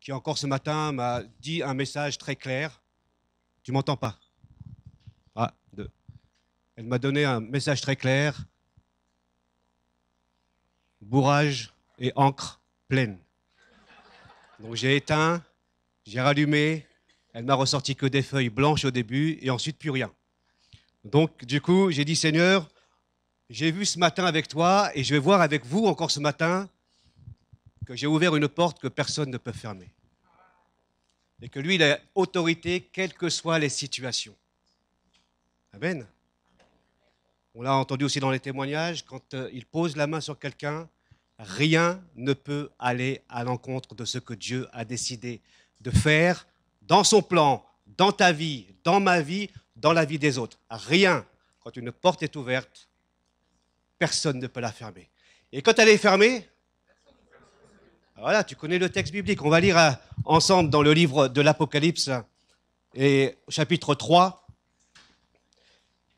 qui encore ce matin m'a dit un message très clair. Tu m'entends pas Ah, Elle m'a donné un message très clair. Bourrage et encre pleine. Donc j'ai éteint, j'ai rallumé. Elle m'a ressorti que des feuilles blanches au début et ensuite plus rien. Donc du coup, j'ai dit Seigneur, j'ai vu ce matin avec toi et je vais voir avec vous encore ce matin que j'ai ouvert une porte que personne ne peut fermer. Et que lui, il a autorité, quelles que soient les situations. Amen. On l'a entendu aussi dans les témoignages, quand euh, il pose la main sur quelqu'un, rien ne peut aller à l'encontre de ce que Dieu a décidé de faire dans son plan, dans ta vie, dans ma vie, dans la vie des autres. Rien. Quand une porte est ouverte, personne ne peut la fermer. Et quand elle est fermée, voilà, tu connais le texte biblique. On va lire euh, ensemble dans le livre de l'Apocalypse, et chapitre 3.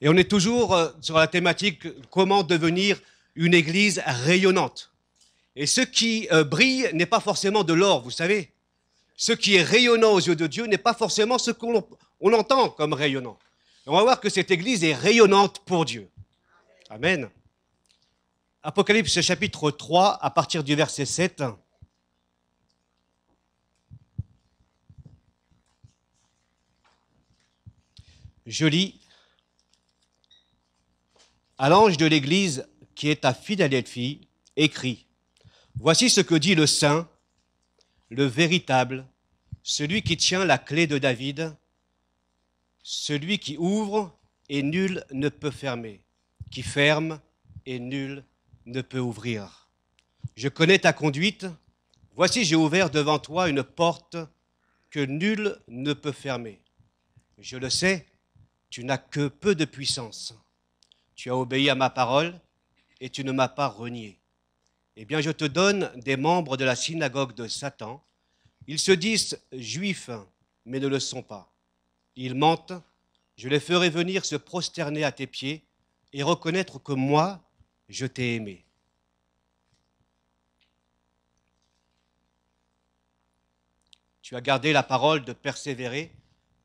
Et on est toujours euh, sur la thématique comment devenir une église rayonnante. Et ce qui euh, brille n'est pas forcément de l'or, vous savez. Ce qui est rayonnant aux yeux de Dieu n'est pas forcément ce qu'on entend comme rayonnant. on va voir que cette église est rayonnante pour Dieu. Amen. Apocalypse chapitre 3 à partir du verset 7. je lis à l'ange de l'Église qui est à fille, écrit, Voici ce que dit le Saint, le véritable, celui qui tient la clé de David, celui qui ouvre et nul ne peut fermer, qui ferme et nul ne peut ouvrir. Je connais ta conduite, voici j'ai ouvert devant toi une porte que nul ne peut fermer. Je le sais, tu n'as que peu de puissance. Tu as obéi à ma parole et tu ne m'as pas renié. Eh bien, je te donne des membres de la synagogue de Satan. Ils se disent juifs, mais ne le sont pas. Ils mentent. Je les ferai venir se prosterner à tes pieds et reconnaître que moi, je t'ai aimé. Tu as gardé la parole de persévérer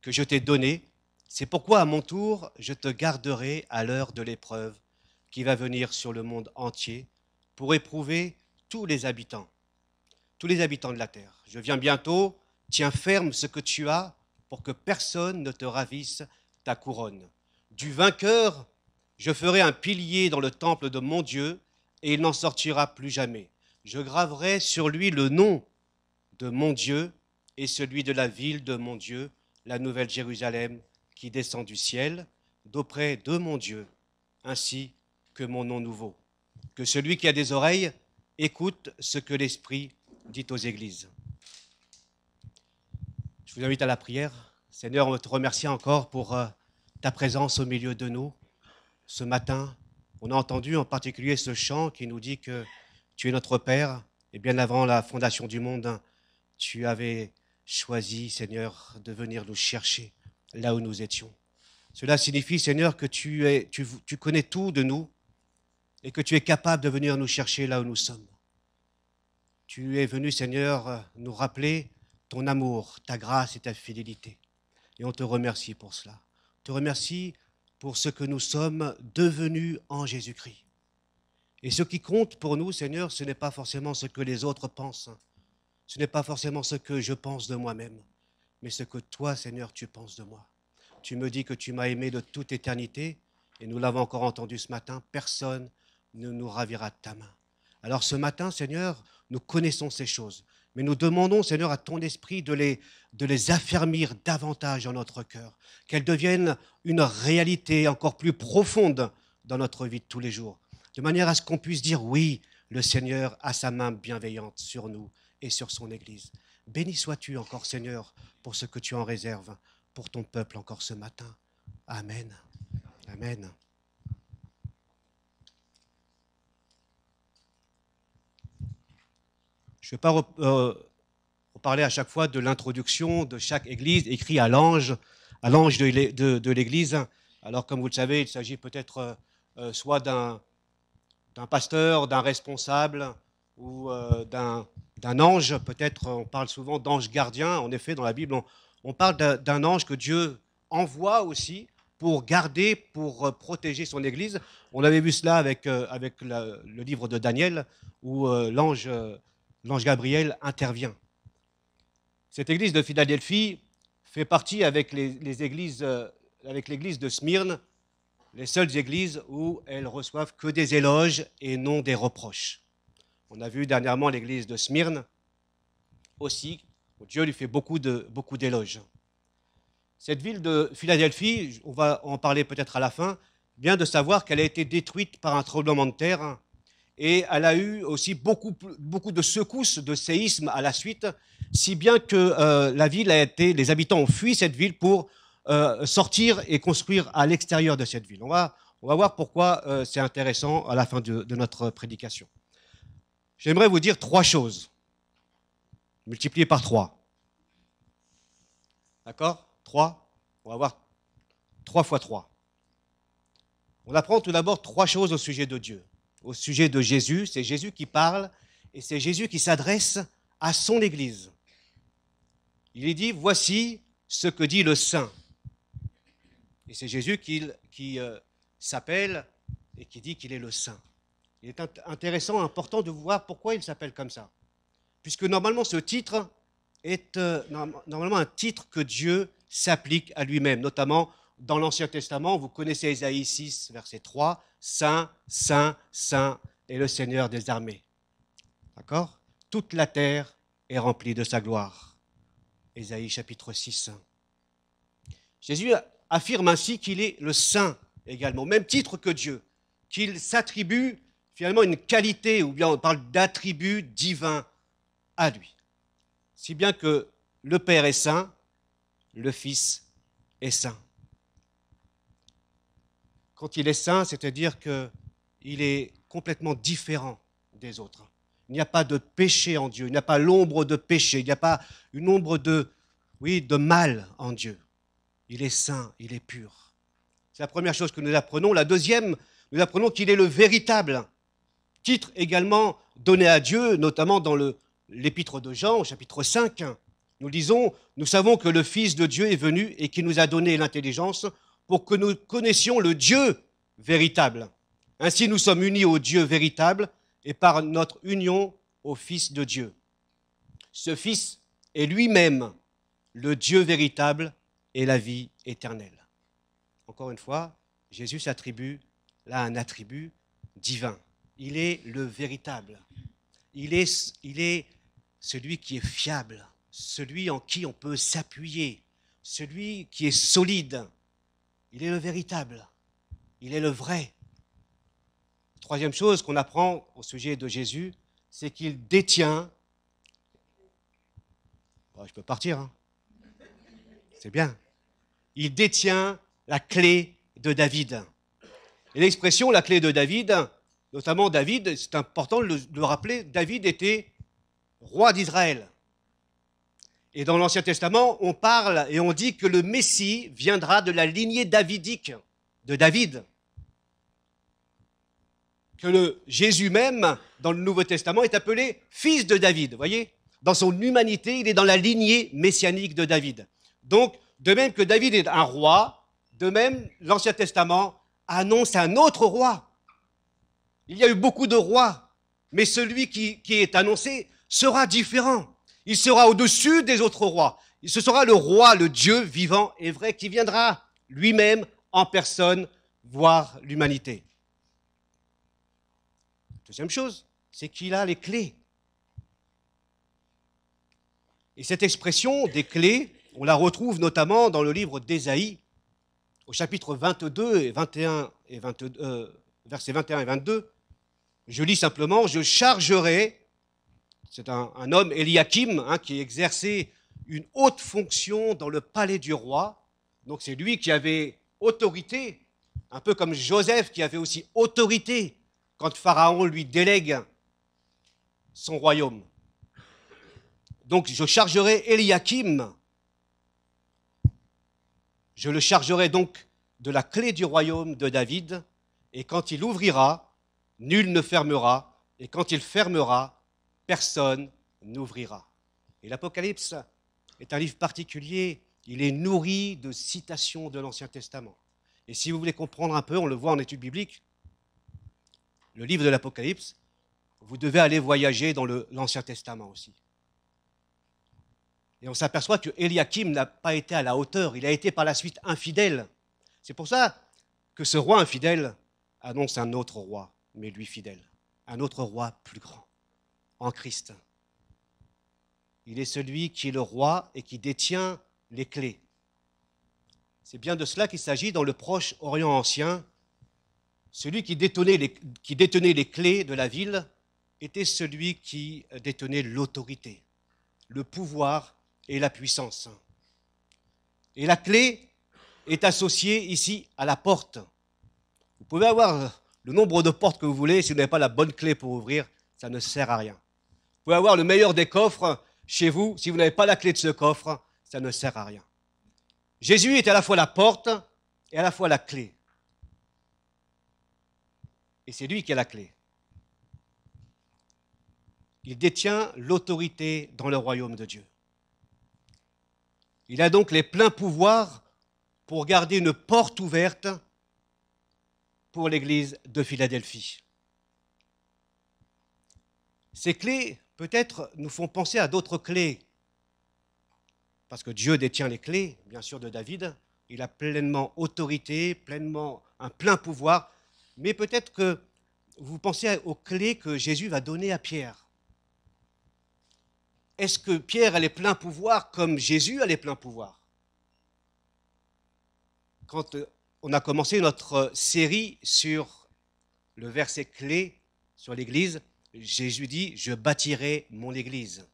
que je t'ai donnée c'est pourquoi à mon tour, je te garderai à l'heure de l'épreuve qui va venir sur le monde entier pour éprouver tous les habitants, tous les habitants de la terre. Je viens bientôt, tiens ferme ce que tu as pour que personne ne te ravisse ta couronne. Du vainqueur, je ferai un pilier dans le temple de mon Dieu et il n'en sortira plus jamais. Je graverai sur lui le nom de mon Dieu et celui de la ville de mon Dieu, la nouvelle Jérusalem qui descend du ciel, d'auprès de mon Dieu, ainsi que mon nom nouveau. Que celui qui a des oreilles écoute ce que l'Esprit dit aux églises. Je vous invite à la prière. Seigneur, on te remercie encore pour euh, ta présence au milieu de nous. Ce matin, on a entendu en particulier ce chant qui nous dit que tu es notre Père et bien avant la fondation du monde, tu avais choisi, Seigneur, de venir nous chercher là où nous étions. Cela signifie, Seigneur, que tu, connais tout de nous et que tu es capable de venir nous chercher là où nous sommes. Tu es venu, Seigneur, nous rappeler ton amour, ta grâce et ta fidélité. Et on te remercie pour cela. On te remercie pour ce que nous sommes devenus en Jésus-Christ. Et ce qui compte pour nous, Seigneur, ce n'est pas forcément ce que les autres pensent. Ce n'est pas forcément ce que je pense de moi-même mais ce que toi, Seigneur, tu penses de moi. Tu me dis que tu m'as aimé de toute éternité, et nous l'avons encore entendu ce matin, personne ne nous ravira de ta main. Alors ce matin, Seigneur, nous connaissons ces choses, mais nous demandons, Seigneur, à ton esprit de les, de affermir davantage dans notre cœur, qu'elles deviennent une réalité encore plus profonde dans notre vie de tous les jours, de manière à ce qu'on puisse dire oui, le Seigneur a sa main bienveillante sur nous et sur son Église. Béni sois-tu encore, Seigneur, pour ce que tu en réserves pour ton peuple encore ce matin. Amen. Amen. Je ne vais pas euh, reparler à chaque fois de l'introduction de chaque église écrit à l'ange, à l'ange de, l'église. Alors, comme vous le savez, il s'agit peut-être euh, soit d'un, pasteur, d'un responsable ou euh, d'un d'un ange. Peut-être on parle souvent d'ange gardien. En effet, dans la Bible, on, parle d'un ange que Dieu envoie aussi pour garder, pour euh, protéger son Église. On avait vu cela avec, euh, avec le livre de Daniel, où euh, l'ange Gabriel intervient. Cette Église de Philadelphie fait partie avec les églises, avec l'Église de Smyrne, les seules églises où elles reçoivent que des éloges et non des reproches. On a vu dernièrement l'église de Smyrne aussi, Dieu lui fait beaucoup d'éloges. Cette ville de Philadelphie, on va en parler peut-être à la fin, vient de savoir qu'elle a été détruite par un tremblement de terre et elle a eu aussi beaucoup, de secousses de séismes à la suite, si bien que euh, la ville a été, les habitants ont fui cette ville pour euh, sortir et construire à l'extérieur de cette ville. On va, voir pourquoi euh, c'est intéressant à la fin de notre prédication j'aimerais vous dire trois choses. multipliées par trois. D'accord Trois. On va voir trois fois trois. On apprend tout d'abord trois choses au sujet de Dieu, au sujet de Jésus. C'est Jésus qui parle et c'est Jésus qui s'adresse à son Église. Il est dit, voici ce que dit le Saint. Et c'est Jésus qui, euh, s'appelle et qui dit qu'il est le Saint il est intéressant, important de voir pourquoi il s'appelle comme ça. Puisque normalement, ce titre est euh, normalement un titre que Dieu s'applique à lui-même, notamment dans l'Ancien Testament. Vous connaissez Ésaïe 6, verset 3, Saint, Saint, Saint est le Seigneur des armées. D'accord Toute la terre est remplie de sa gloire. Ésaïe chapitre 6. Jésus affirme ainsi qu'il est le Saint également, même titre que Dieu, qu'il s'attribue finalement une qualité, ou bien on parle d'attribut divin à lui. Si bien que le Père est saint, le Fils est saint. Quand il est saint, c'est-à-dire qu'il est complètement différent des autres. Il n'y a pas de péché en Dieu, il n'y a pas l'ombre de péché, il n'y a pas une ombre de, oui, de mal en Dieu. Il est saint, il est pur. C'est la première chose que nous apprenons. La deuxième, nous apprenons qu'il est le véritable titre également donné à Dieu, notamment dans l'épître de Jean, au chapitre 5. Nous disons, nous savons que le Fils de Dieu est venu et qu'il nous a donné l'intelligence pour que nous connaissions le Dieu véritable. Ainsi nous sommes unis au Dieu véritable et par notre union au Fils de Dieu. Ce Fils est lui-même le Dieu véritable et la vie éternelle. Encore une fois, Jésus s'attribue là un attribut divin il est le véritable. Il est, il est celui qui est fiable, celui en qui on peut s'appuyer, celui qui est solide. Il est le véritable. Il est le vrai. Troisième chose qu'on apprend au sujet de Jésus, c'est qu'il détient. Oh, je peux partir. Hein. C'est bien. Il détient la clé de David. Et l'expression la clé de David, notamment David, c'est important de le, rappeler, David était roi d'Israël. Et dans l'Ancien Testament, on parle et on dit que le Messie viendra de la lignée davidique de David. Que le Jésus même, dans le Nouveau Testament, est appelé fils de David. Voyez Dans son humanité, il est dans la lignée messianique de David. Donc, de même que David est un roi, de même, l'Ancien Testament annonce un autre roi, il y a eu beaucoup de rois, mais celui qui, est annoncé sera différent. Il sera au-dessus des autres rois. Ce sera le roi, le Dieu vivant et vrai qui viendra lui-même en personne voir l'humanité. Deuxième chose, c'est qu'il a les clés. Et cette expression des clés, on la retrouve notamment dans le livre d'Ésaïe, au chapitre 22 et 21 et 22, euh, versets 21 et 22. Je lis simplement, je chargerai, c'est un, homme, Eliakim, hein, qui exerçait une haute fonction dans le palais du roi. Donc c'est lui qui avait autorité, un peu comme Joseph qui avait aussi autorité quand Pharaon lui délègue son royaume. Donc je chargerai Eliakim, je le chargerai donc de la clé du royaume de David, et quand il ouvrira, Nul ne fermera, et quand il fermera, personne n'ouvrira. Et l'Apocalypse est un livre particulier, il est nourri de citations de l'Ancien Testament. Et si vous voulez comprendre un peu, on le voit en études bibliques, le livre de l'Apocalypse, vous devez aller voyager dans l'Ancien Testament aussi. Et on s'aperçoit que Eliakim n'a pas été à la hauteur, il a été par la suite infidèle. C'est pour ça que ce roi infidèle annonce un autre roi mais lui fidèle, un autre roi plus grand, en Christ. Il est celui qui est le roi et qui détient les clés. C'est bien de cela qu'il s'agit dans le proche Orient ancien. Celui qui détenait, les, qui détenait les clés de la ville était celui qui détenait l'autorité, le pouvoir et la puissance. Et la clé est associée ici à la porte. Vous pouvez avoir le nombre de portes que vous voulez, si vous n'avez pas la bonne clé pour ouvrir, ça ne sert à rien. Vous pouvez avoir le meilleur des coffres chez vous, si vous n'avez pas la clé de ce coffre, ça ne sert à rien. Jésus est à la fois la porte et à la fois la clé. Et c'est lui qui a la clé. Il détient l'autorité dans le royaume de Dieu. Il a donc les pleins pouvoirs pour garder une porte ouverte pour l'Église de Philadelphie. Ces clés, peut-être, nous font penser à d'autres clés, parce que Dieu détient les clés, bien sûr, de David. Il a pleinement autorité, pleinement un plein pouvoir, mais peut-être que vous pensez aux clés que Jésus va donner à Pierre. Est-ce que Pierre a les pleins pouvoirs comme Jésus a les pleins pouvoirs Quand euh, on a commencé notre euh, série sur le verset clé sur l'Église. Jésus dit, je bâtirai mon Église,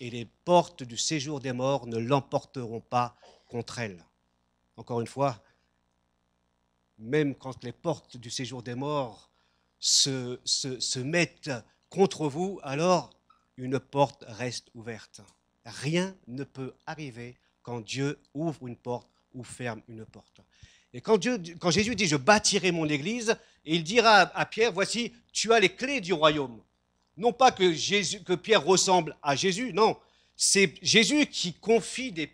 et les portes du séjour des morts ne l'emporteront pas contre elle. Encore une fois, même quand les portes du séjour des morts se, se mettent contre vous, alors une porte reste ouverte. Rien ne peut arriver quand Dieu ouvre une porte ou ferme une porte. Et quand, Jésus dit Je bâtirai mon église, il dira à Pierre Voici, tu as les clés du royaume. Non pas que, Jésus, que Pierre ressemble à Jésus, non. C'est Jésus qui confie des,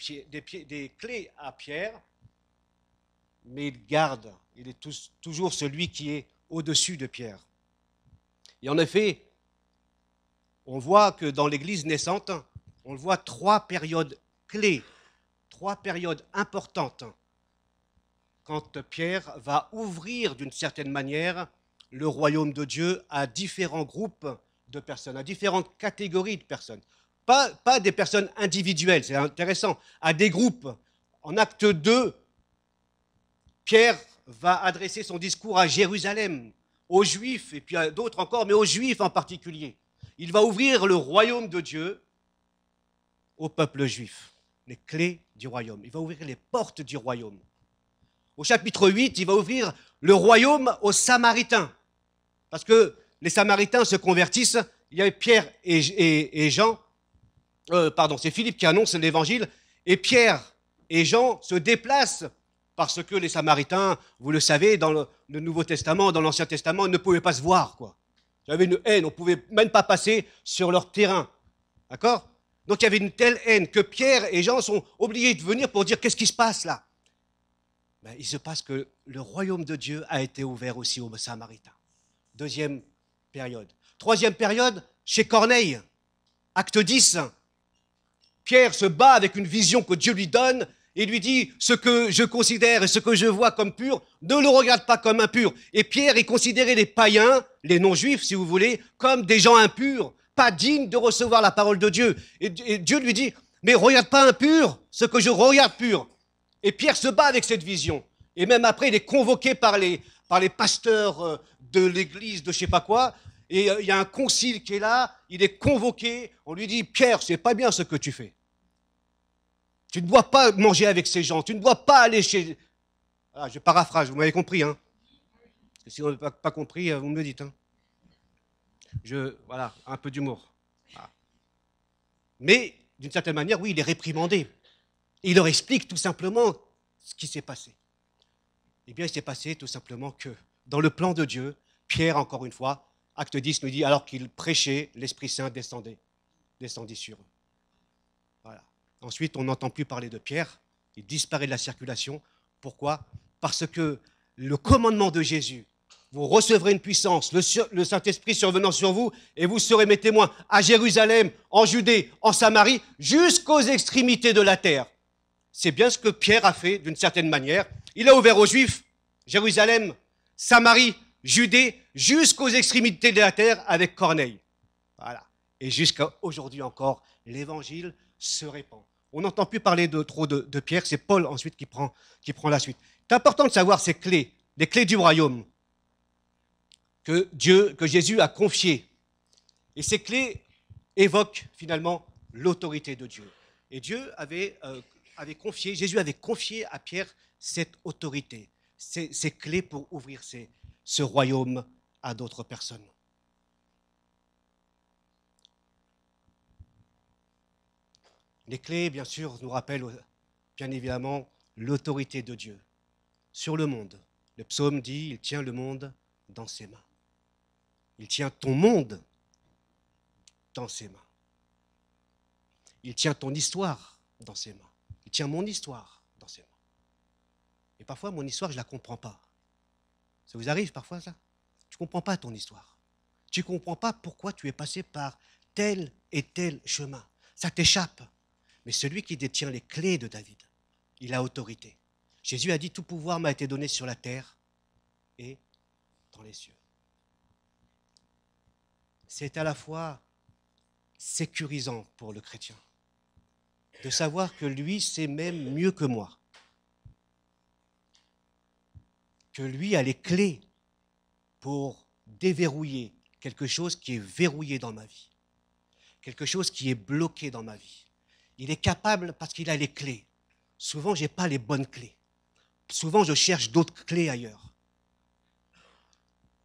clés à Pierre, mais il garde, il est toujours celui qui est au-dessus de Pierre. Et en effet, on voit que dans l'Église naissante, on voit trois périodes clés, trois périodes importantes. Pierre va ouvrir d'une certaine manière le royaume de Dieu à différents groupes de personnes, à différentes catégories de personnes. Pas, pas des personnes individuelles, c'est intéressant, à des groupes. En acte 2, Pierre va adresser son discours à Jérusalem, aux Juifs, et puis à d'autres encore, mais aux Juifs en particulier. Il va ouvrir le royaume de Dieu au peuple juif, les clés du royaume. Il va ouvrir les portes du royaume au chapitre 8, il va ouvrir le royaume aux Samaritains. Parce que les Samaritains se convertissent. Il y a Pierre et, Jean, euh, pardon, c'est Philippe qui annonce l'évangile. Et Pierre et Jean se déplacent parce que les Samaritains, vous le savez, dans le, Nouveau Testament, dans l'Ancien Testament, ne pouvaient pas se voir. Quoi. Il y avait une haine, on ne pouvait même pas passer sur leur terrain. D'accord Donc il y avait une telle haine que Pierre et Jean sont obligés de venir pour dire qu'est-ce qui se passe là ben, il se passe que le royaume de Dieu a été ouvert aussi aux Samaritains. Deuxième période. Troisième période, chez Corneille, acte 10. Pierre se bat avec une vision que Dieu lui donne et lui dit ce que je considère et ce que je vois comme pur, ne le regarde pas comme impur. Et Pierre est considéré les païens, les non-juifs si vous voulez, comme des gens impurs, pas dignes de recevoir la parole de Dieu. Et, Dieu lui dit, mais regarde pas impur ce que je regarde pur. Et Pierre se bat avec cette vision. Et même après, il est convoqué par les, par les pasteurs euh, de l'église de je sais pas quoi. Et euh, il y a un concile qui est là, il est convoqué, on lui dit, Pierre, ce n'est pas bien ce que tu fais. Tu ne dois pas manger avec ces gens, tu ne dois pas aller chez... Ah, je paraphrase, vous m'avez compris, hein si on n'a pas compris, euh, vous me le dites. Hein. je, voilà, un peu d'humour. Ah. Mais, d'une certaine manière, oui, il est réprimandé. Il leur explique tout simplement ce qui s'est passé. Eh bien, il s'est passé tout simplement que, dans le plan de Dieu, Pierre, encore une fois, acte 10 nous dit, alors qu'il prêchait, l'Esprit Saint descendait, descendit sur eux. Voilà. Ensuite, on n'entend plus parler de Pierre, il disparaît de la circulation. Pourquoi Parce que le commandement de Jésus, vous recevrez une puissance, le, Saint-Esprit survenant sur vous, et vous serez mes témoins à Jérusalem, en Judée, en Samarie, jusqu'aux extrémités de la terre. C'est bien ce que Pierre a fait d'une certaine manière. Il a ouvert aux Juifs Jérusalem, Samarie, Judée, jusqu'aux extrémités de la terre avec Corneille. Voilà. Et jusqu'à aujourd'hui encore, l'évangile se répand. On n'entend plus parler de trop de, Pierre, c'est Paul ensuite qui prend, qui prend la suite. C'est important de savoir ces clés, les clés du royaume que Dieu, que Jésus a confiées. Et ces clés évoquent finalement l'autorité de Dieu. Et Dieu avait euh, Jésus avait confié à Pierre cette autorité, ces, clés pour ouvrir ce royaume à d'autres personnes. Les clés, bien sûr, nous rappellent bien évidemment l'autorité de Dieu sur le monde. Le psaume dit, il tient le monde dans ses mains. Il tient ton monde dans ses mains. Il tient ton histoire dans ses mains tiens mon histoire dans ses mains. Et parfois, mon histoire, je ne la comprends pas. Ça vous arrive parfois, ça Tu ne comprends pas ton histoire. Tu ne comprends pas pourquoi tu es passé par tel et tel chemin. Ça t'échappe. Mais celui qui détient les clés de David, il a autorité. Jésus a dit, tout pouvoir m'a été donné sur la terre et dans les cieux. C'est à la fois sécurisant pour le chrétien, de savoir que lui sait même mieux que moi, que lui a les clés pour déverrouiller quelque chose qui est verrouillé dans ma vie, quelque chose qui est bloqué dans ma vie. Il est capable parce qu'il a les clés. Souvent, je n'ai pas les bonnes clés. Souvent, je cherche d'autres clés ailleurs.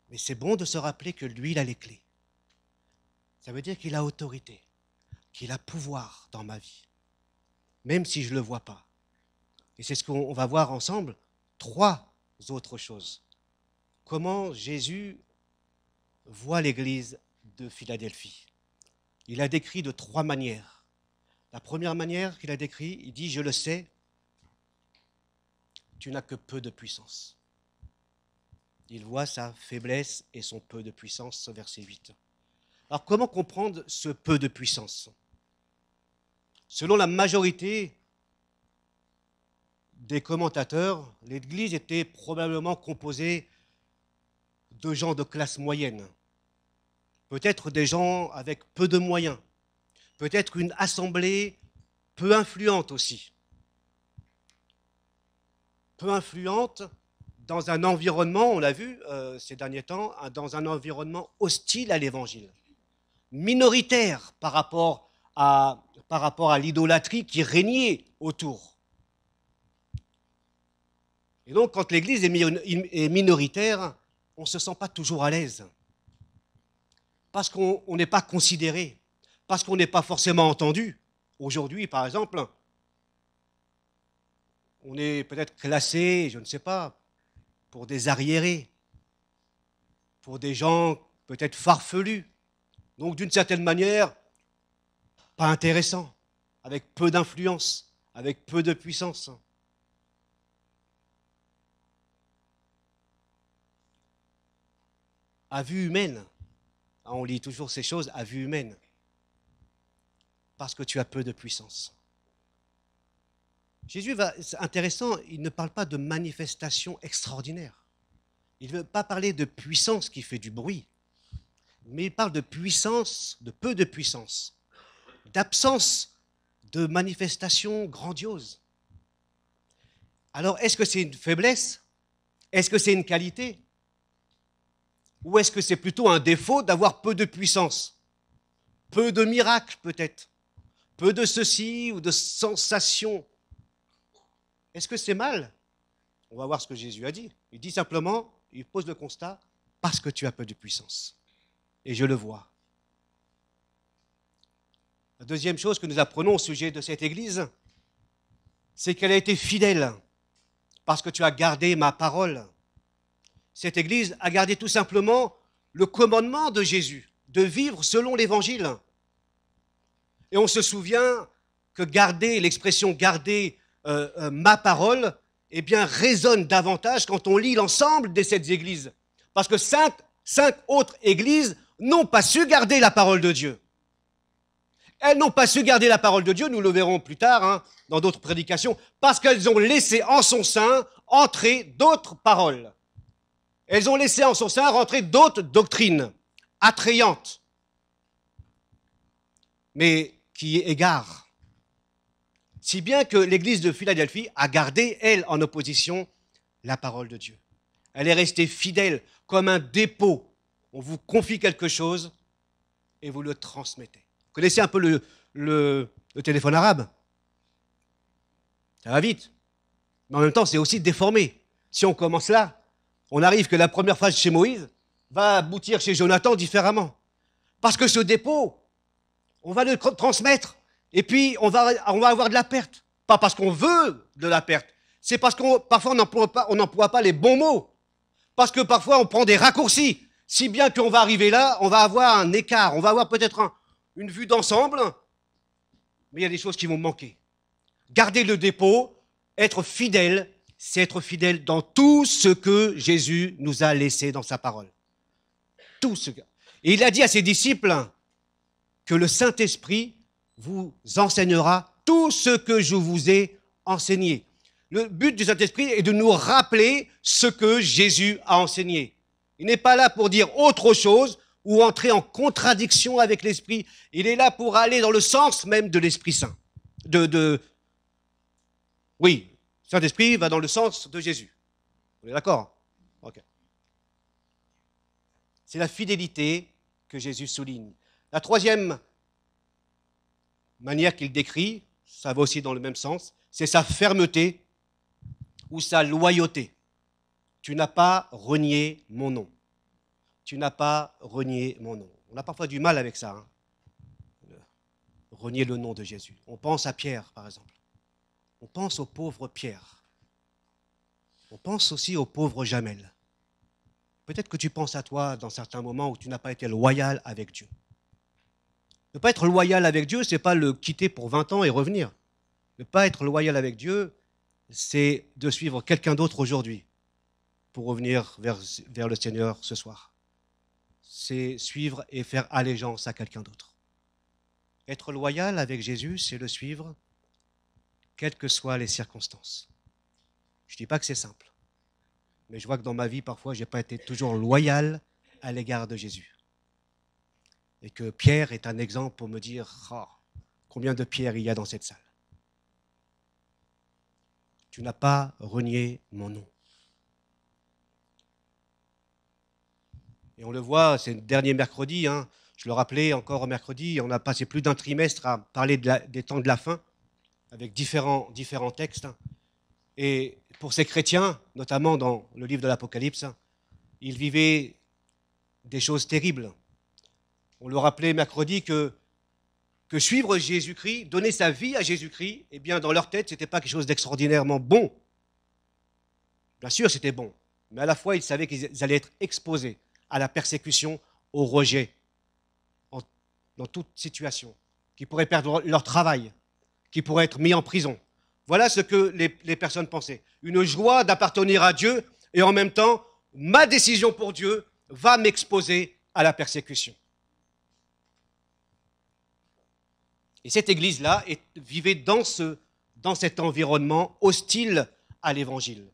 Mais c'est bon de se rappeler que lui, il a les clés. Ça veut dire qu'il a autorité, qu'il a pouvoir dans ma vie même si je ne le vois pas. Et c'est ce qu'on va voir ensemble, trois autres choses. Comment Jésus voit l'Église de Philadelphie. Il a décrit de trois manières. La première manière qu'il a décrit, il dit, je le sais, tu n'as que peu de puissance. Il voit sa faiblesse et son peu de puissance, verset 8. Alors comment comprendre ce peu de puissance Selon la majorité des commentateurs, l'Église était probablement composée de gens de classe moyenne, peut-être des gens avec peu de moyens, peut-être une assemblée peu influente aussi, peu influente dans un environnement, on l'a vu euh, ces derniers temps, hein, dans un environnement hostile à l'Évangile, minoritaire par rapport à par rapport à l'idolâtrie qui régnait autour. Et donc, quand l'Église est minoritaire, on ne se sent pas toujours à l'aise. Parce qu'on n'est pas considéré, parce qu'on n'est pas forcément entendu. Aujourd'hui, par exemple, on est peut-être classé, je ne sais pas, pour des arriérés, pour des gens peut-être farfelus. Donc, d'une certaine manière, pas intéressant, avec peu d'influence, avec peu de puissance. À vue humaine, hein, on lit toujours ces choses à vue humaine, parce que tu as peu de puissance. Jésus va, c'est intéressant, il ne parle pas de manifestation extraordinaire. Il ne veut pas parler de puissance qui fait du bruit, mais il parle de puissance, de peu de puissance, d'absence de manifestation grandiose. Alors, est-ce que c'est une faiblesse Est-ce que c'est une qualité Ou est-ce que c'est plutôt un défaut d'avoir peu de puissance Peu de miracles peut-être Peu de ceci ou de sensations Est-ce que c'est mal On va voir ce que Jésus a dit. Il dit simplement, il pose le constat, parce que tu as peu de puissance. Et je le vois. La deuxième chose que nous apprenons au sujet de cette Église, c'est qu'elle a été fidèle parce que tu as gardé ma parole. Cette Église a gardé tout simplement le commandement de Jésus de vivre selon l'Évangile. Et on se souvient que garder, l'expression garder euh, euh, ma parole, eh bien, résonne davantage quand on lit l'ensemble des sept églises, Parce que cinq autres églises n'ont pas su garder la parole de Dieu. Elles n'ont pas su garder la parole de Dieu, nous le verrons plus tard hein, dans d'autres prédications, parce qu'elles ont laissé en son sein entrer d'autres paroles. Elles ont laissé en son sein rentrer d'autres doctrines attrayantes, mais qui égarent. Si bien que l'Église de Philadelphie a gardé, elle, en opposition, la parole de Dieu. Elle est restée fidèle comme un dépôt. On vous confie quelque chose et vous le transmettez connaissez un peu le, téléphone arabe Ça va vite. Mais en même temps, c'est aussi déformé. Si on commence là, on arrive que la première phrase chez Moïse va aboutir chez Jonathan différemment. Parce que ce dépôt, on va le transmettre et puis on va, on va avoir de la perte. Pas parce qu'on veut de la perte, c'est parce qu'on parfois on n'emploie pas, pas, les bons mots. Parce que parfois on prend des raccourcis, si bien qu'on va arriver là, on va avoir un écart, on va avoir peut-être un, une vue d'ensemble, mais il y a des choses qui vont manquer. Garder le dépôt, être fidèle, c'est être fidèle dans tout ce que Jésus nous a laissé dans sa parole. Tout ce que... Et il a dit à ses disciples que le Saint-Esprit vous enseignera tout ce que je vous ai enseigné. Le but du Saint-Esprit est de nous rappeler ce que Jésus a enseigné. Il n'est pas là pour dire autre chose ou entrer en contradiction avec l'Esprit. Il est là pour aller dans le sens même de l'Esprit Saint. De, Oui, Saint-Esprit va dans le sens de Jésus. Vous êtes d'accord C'est la fidélité que Jésus souligne. La troisième manière qu'il décrit, ça va aussi dans le même sens, c'est sa fermeté ou sa loyauté. Tu n'as pas renié mon nom tu n'as pas renié mon nom. On a parfois du mal avec ça. Hein. renier le nom de Jésus. On pense à Pierre, par exemple. On pense au pauvre Pierre. On pense aussi au pauvre Jamel. Peut-être que tu penses à toi dans certains moments où tu n'as pas été loyal avec Dieu. Ne pas être loyal avec Dieu, ce n'est pas le quitter pour 20 ans et revenir. Ne pas être loyal avec Dieu, c'est de suivre quelqu'un d'autre aujourd'hui pour revenir vers, le Seigneur ce soir c'est suivre et faire allégeance à quelqu'un d'autre. Être loyal avec Jésus, c'est le suivre, quelles que soient les circonstances. Je ne dis pas que c'est simple, mais je vois que dans ma vie, parfois, je n'ai pas été toujours loyal à l'égard de Jésus. Et que Pierre est un exemple pour me dire ah, combien de pierres il y a dans cette salle. Tu n'as pas renié mon nom. Et on le voit, c'est le dernier mercredi, hein. je le rappelais encore mercredi, on a passé plus d'un trimestre à parler des temps de la fin, avec différents, textes. Hein. Et pour ces chrétiens, notamment dans le livre de l'Apocalypse, hein, ils vivaient des choses terribles. On le rappelait mercredi que, que suivre Jésus-Christ, donner sa vie à Jésus-Christ, eh bien dans leur tête, ce n'était pas quelque chose d'extraordinairement bon. Bien sûr, c'était bon, mais à la fois, ils savaient qu'ils allaient être exposés à la persécution, au rejet, dans toute situation, qui pourraient perdre leur travail, qui pourraient être mis en prison. Voilà ce que les, personnes pensaient. Une joie d'appartenir à Dieu et en même temps, ma décision pour Dieu va m'exposer à la persécution. Et cette église-là vivait dans cet environnement hostile à l'évangile.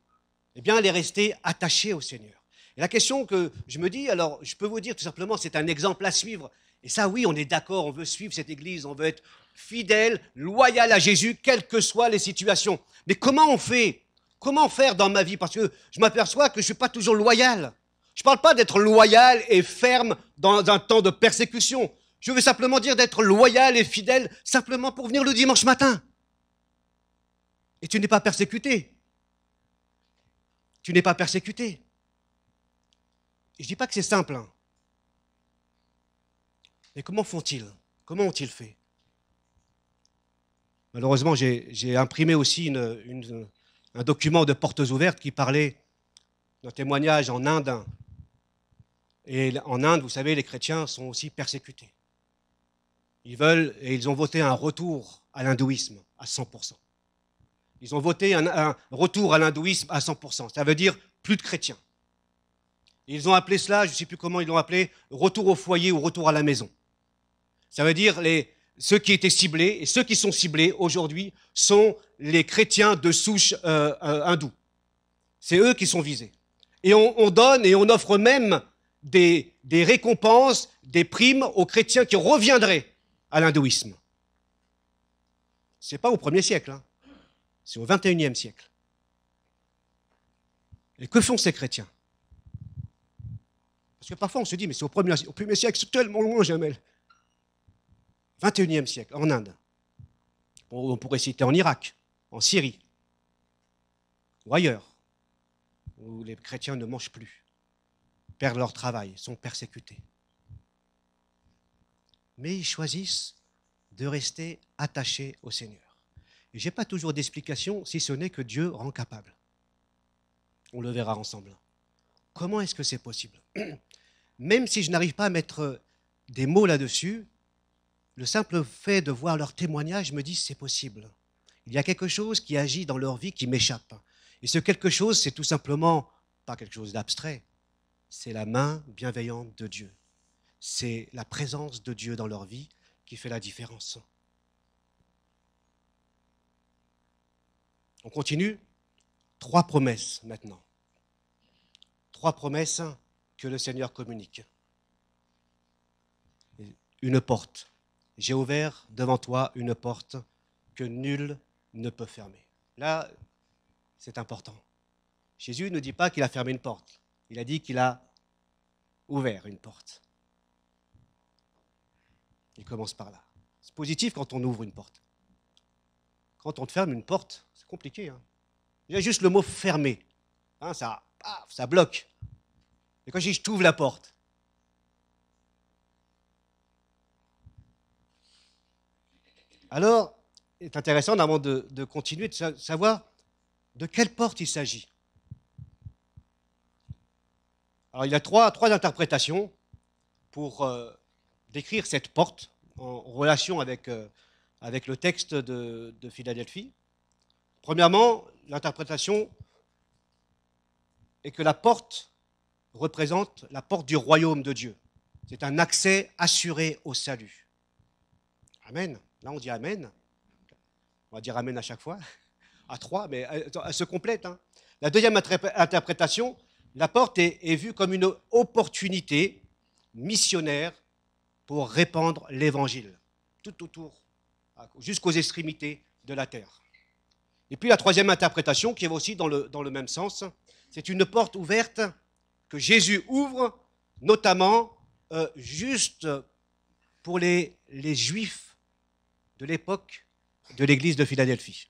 Eh bien, elle est restée attachée au Seigneur. Et la question que je me dis, alors je peux vous dire tout simplement, c'est un exemple à suivre. Et ça, oui, on est d'accord, on veut suivre cette Église, on veut être fidèle, loyal à Jésus, quelles que soient les situations. Mais comment on fait Comment faire dans ma vie Parce que je m'aperçois que je ne suis pas toujours loyal. Je ne parle pas d'être loyal et ferme dans un temps de persécution. Je veux simplement dire d'être loyal et fidèle simplement pour venir le dimanche matin. Et tu n'es pas persécuté. Tu n'es pas persécuté. Je ne dis pas que c'est simple. Hein. Mais comment font-ils Comment ont-ils fait Malheureusement, j'ai imprimé aussi un document de portes ouvertes qui parlait d'un témoignage en Inde. Et en Inde, vous savez, les chrétiens sont aussi persécutés. Ils veulent et ils ont voté un retour à l'hindouisme à 100%. Ils ont voté un, un retour à l'hindouisme à 100%. Ça veut dire plus de chrétiens. Ils ont appelé cela, je ne sais plus comment ils l'ont appelé, retour au foyer ou retour à la maison. Ça veut dire les, ceux qui étaient ciblés et ceux qui sont ciblés aujourd'hui sont les chrétiens de souche euh, euh C'est eux qui sont visés. Et on, donne et on offre même des, récompenses, des primes aux chrétiens qui reviendraient à l'hindouisme. Ce n'est pas au premier siècle, hein. c'est au 21e siècle. Et que font ces chrétiens parce que parfois on se dit, mais c'est au premier, au siècle, c'est tellement loin, Jamel. 21e siècle, en Inde. On pourrait citer en Irak, en Syrie, ou ailleurs, où les chrétiens ne mangent plus, perdent leur travail, sont persécutés. Mais ils choisissent de rester attachés au Seigneur. je n'ai pas toujours d'explication, si ce n'est que Dieu rend capable. On le verra ensemble. Comment est-ce que c'est possible même si je n'arrive pas à mettre euh, des mots là-dessus, le simple fait de voir leur témoignage me dit c'est possible. Il y a quelque chose qui agit dans leur vie qui m'échappe. Et ce quelque chose, c'est tout simplement pas quelque chose d'abstrait. C'est la main bienveillante de Dieu. C'est la présence de Dieu dans leur vie qui fait la différence. On continue. Trois promesses maintenant. Trois promesses que le Seigneur communique. Une porte. J'ai ouvert devant toi une porte que nul ne peut fermer. Là, c'est important. Jésus ne dit pas qu'il a fermé une porte. Il a dit qu'il a ouvert une porte. Il commence par là. C'est positif quand on ouvre une porte. Quand on ferme une porte, c'est compliqué. Hein. Il y a juste le mot fermer. Hein, ça, ça bloque. Et quand je dis je t'ouvre la porte, alors, il est intéressant avant de, continuer de savoir de quelle porte il s'agit. Alors, il y a trois, trois interprétations pour euh, décrire cette porte en relation avec, euh, avec le texte de, de Philadelphie. Premièrement, l'interprétation est que la porte représente la porte du royaume de Dieu. C'est un accès assuré au salut. Amen. Là, on dit Amen. On va dire Amen à chaque fois, à trois, mais euh, elle se complète. Hein. La deuxième interprétation, la porte est, vue comme une opportunité missionnaire pour répandre l'évangile tout autour, jusqu'aux extrémités de la terre. Et puis la troisième interprétation, qui est aussi dans le même sens, c'est une porte ouverte que Jésus ouvre, notamment euh, juste pour les, les juifs de l'époque de l'église de Philadelphie.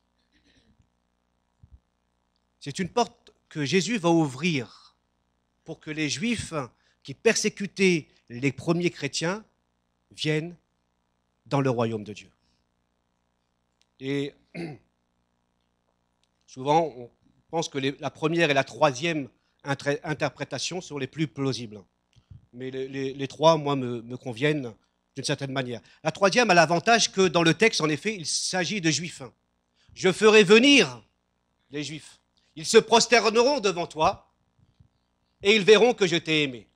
C'est une porte que Jésus va ouvrir pour que les juifs qui persécutaient les premiers chrétiens viennent dans le royaume de Dieu. Et souvent, on pense que la première et la troisième interprétations sont les plus plausibles. Mais les, trois, moi, me, me conviennent d'une certaine manière. La troisième a l'avantage que dans le texte, en effet, il s'agit de juifs. Je ferai venir les juifs. Ils se prosterneront devant toi et ils verront que je t'ai aimé.